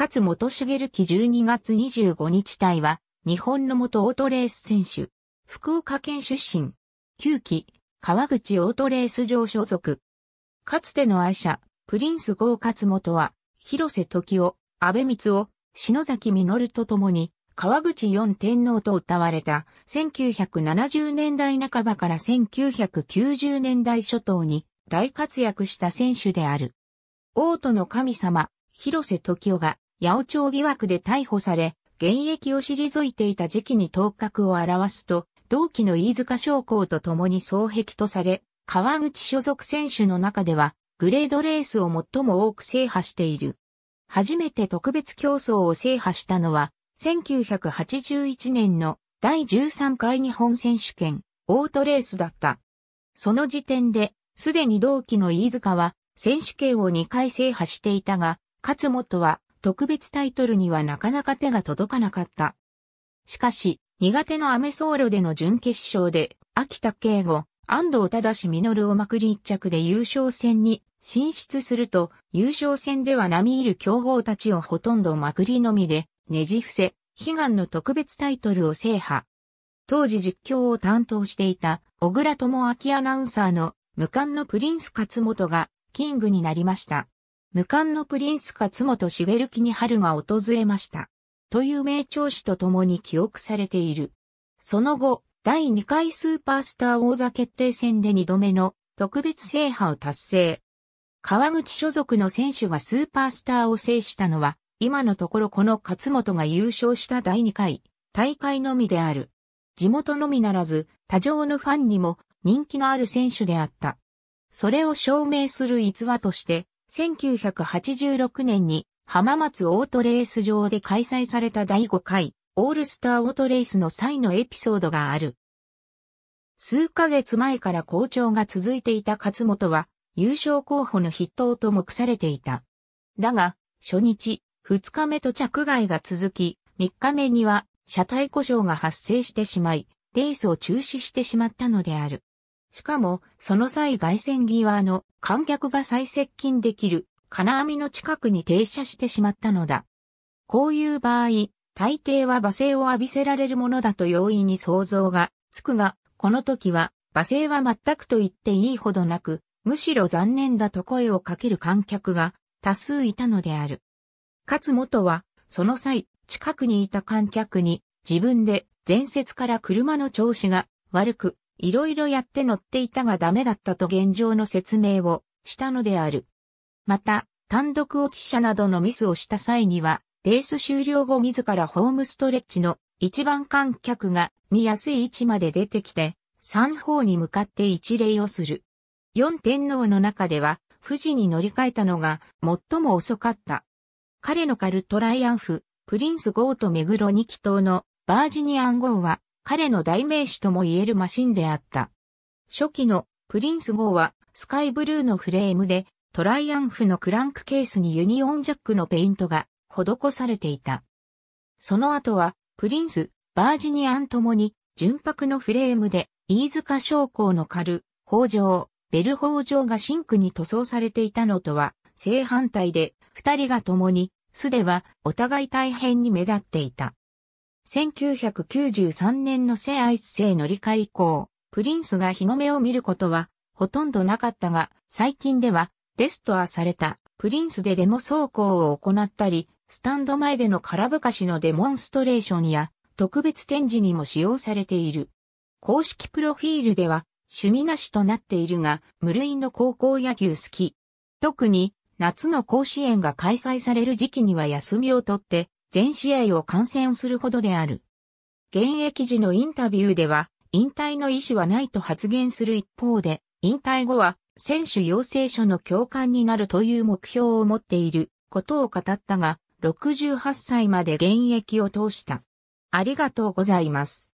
勝元茂樹12月25日隊は、日本の元オートレース選手、福岡県出身、9期、川口オートレース場所属。かつての愛車、プリンス号勝元は、広瀬時夫、安倍光を、篠崎実と共に、川口四天皇と歌われた1970年代半ばから1990年代初頭に大活躍した選手である。王都の神様、広瀬時男が八百長疑惑で逮捕され、現役を退いていた時期に頭角を表すと、同期の飯塚将校と共に双璧とされ、川口所属選手の中では、グレードレースを最も多く制覇している。初めて特別競争を制覇したのは、1981年の第13回日本選手権、オートレースだった。その時点で、すでに同期の飯塚は、選手権を2回制覇していたが、勝本は特別タイトルにはなかなか手が届かなかった。しかし、苦手のアメソーロでの準決勝で、秋田敬吾、安藤忠実をまくり一着で優勝戦に進出すると、優勝戦では並みいる強豪たちをほとんどまくりのみで、ねじ伏せ、悲願の特別タイトルを制覇。当時実況を担当していた小倉智明アナウンサーの無冠のプリンス勝本がキングになりました。無冠のプリンス勝本茂木に春が訪れました。という名調子と共に記憶されている。その後、第2回スーパースター王座決定戦で2度目の特別制覇を達成。川口所属の選手がスーパースターを制したのは、今のところこの勝本が優勝した第2回大会のみである。地元のみならず、他上のファンにも人気のある選手であった。それを証明する逸話として、1986年に浜松オートレース場で開催された第5回オールスターオートレースの際のエピソードがある。数ヶ月前から好調が続いていた勝本は優勝候補の筆頭と目されていた。だが、初日、2日目と着外が続き、3日目には車体故障が発生してしまい、レースを中止してしまったのである。しかも、その際外線際の観客が再接近できる金網の近くに停車してしまったのだ。こういう場合、大抵は罵声を浴びせられるものだと容易に想像がつくが、この時は罵声は全くと言っていいほどなく、むしろ残念だと声をかける観客が多数いたのである。勝元は、その際、近くにいた観客に、自分で前節から車の調子が悪く、いろいろやって乗っていたがダメだったと現状の説明をしたのである。また、単独落ち車などのミスをした際には、レース終了後自らホームストレッチの一番観客が見やすい位置まで出てきて、三方に向かって一礼をする。四天皇の中では、富士に乗り換えたのが最も遅かった。彼のカルトライアンフ、プリンス号とグロ二気筒のバージニアン号は彼の代名詞とも言えるマシンであった。初期のプリンス号はスカイブルーのフレームでトライアンフのクランクケースにユニオンジャックのペイントが施されていた。その後はプリンス、バージニアンともに純白のフレームで飯塚将校の軽、北条、ベル法上がシンクに塗装されていたのとは正反対で二人が共に素ではお互い大変に目立っていた。1993年のセアイス製乗り換え以降、プリンスが日の目を見ることはほとんどなかったが、最近ではレストアされたプリンスでデモ走行を行ったり、スタンド前での空ぶかしのデモンストレーションや特別展示にも使用されている。公式プロフィールでは趣味なしとなっているが、無類の高校野球好き。特に夏の甲子園が開催される時期には休みを取って全試合を観戦するほどである。現役時のインタビューでは、引退の意思はないと発言する一方で、引退後は選手養成所の教官になるという目標を持っていることを語ったが、68歳まで現役を通した。ありがとうございます。